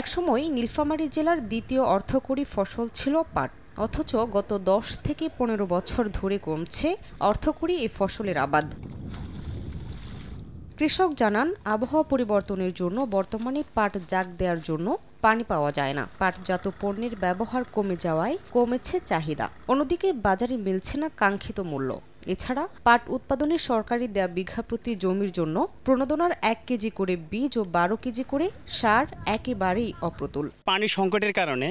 একসময় নীলফামারী জেলার দ্বিতীয় অর্থকরী ফসল ছিল পাট অথচ গত দশ থেকে পনেরো বছর ধরে কমছে অর্থকরী এই ফসলের আবাদ কৃষক জানান আবহাওয়া পরিবর্তনের জন্য বর্তমানে পাট জাগ দেওয়ার জন্য পানি পাওয়া যায় না পাটজাত পণ্যের ব্যবহার কমে যাওয়ায় কমেছে চাহিদা অন্যদিকে বাজারে মিলছে না কাঙ্ক্ষিত মূল্য এছাড়া পাট উৎপাদনে সরকারি দেয়া বিঘা প্রতি জমির জন্য প্রণোদনার এক কেজি করে বীজ ও বারো কেজি করে সার একেবারেই অপ্রতুল পানি সংকটের কারণে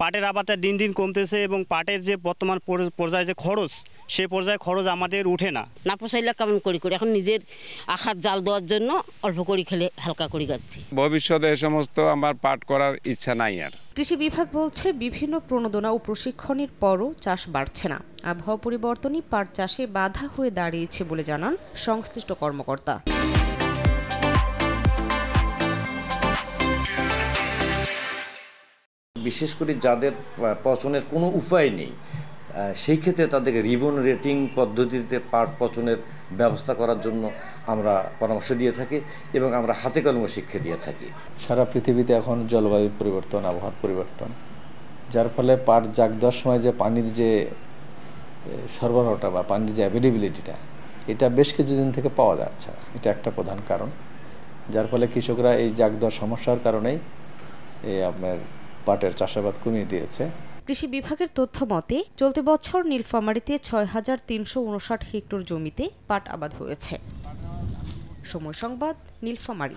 পাটের আবাদটা দিন দিন কমতেছে এবং পাটের যে বর্তমান পর্যায়ে যে খরচ সে পর্যায়ে খরচ আমাদের উঠে না না পোষাইলে কেমন করি করি এখন নিজের আখার জাল দেওয়ার জন্য অল্প করে খেলে হালকা করে যাচ্ছি ভবিষ্যতে এ সমস্ত আমার পাট করার ইচ্ছা নাই আর কৃষি বিভাগ বলছে বিভিন্ন প্রণোদনা ও প্রশিক্ষণের পরও চাষ বাড়ছে না আবহাওয়া পরিবর্তনই পাট চাষে বাধা হয়ে দাঁড়িয়েছে বলে জানান সংশ্লিষ্ট কর্মকর্তা বিশেষ করে যাদের পচনের কোনো উপায় নেই সেই ক্ষেত্রে তাদেরকে রিবন রেটিং পদ্ধতিতে পাট পচনের ব্যবস্থা করার জন্য আমরা পরামর্শ দিয়ে থাকি এবং আমরা হাতে কলম শিক্ষা দিয়ে থাকি সারা পৃথিবীতে এখন জলবায়ুর পরিবর্তন আবহাওয়ার পরিবর্তন যার ফলে পাট জাগ দেওয়ার সময় যে পানির যে সরবরাহটা বা পানির যে অ্যাভেলেবিলিটিটা এটা বেশ কিছুদিন থেকে পাওয়া যাচ্ছে এটা একটা প্রধান কারণ যার ফলে কৃষকরা এই জাগ দেওয়ার সমস্যার কারণেই এই আপনার পাটের চাষাবাদ কমিয়ে দিয়েছে কৃষি বিভাগের তথ্য মতে চলতি বছর নীলফামারীতে ছয় হাজার তিনশো উনষাট হেক্টর জমিতে পাট আবাদ হয়েছে সময় সংবাদ নীলফামারী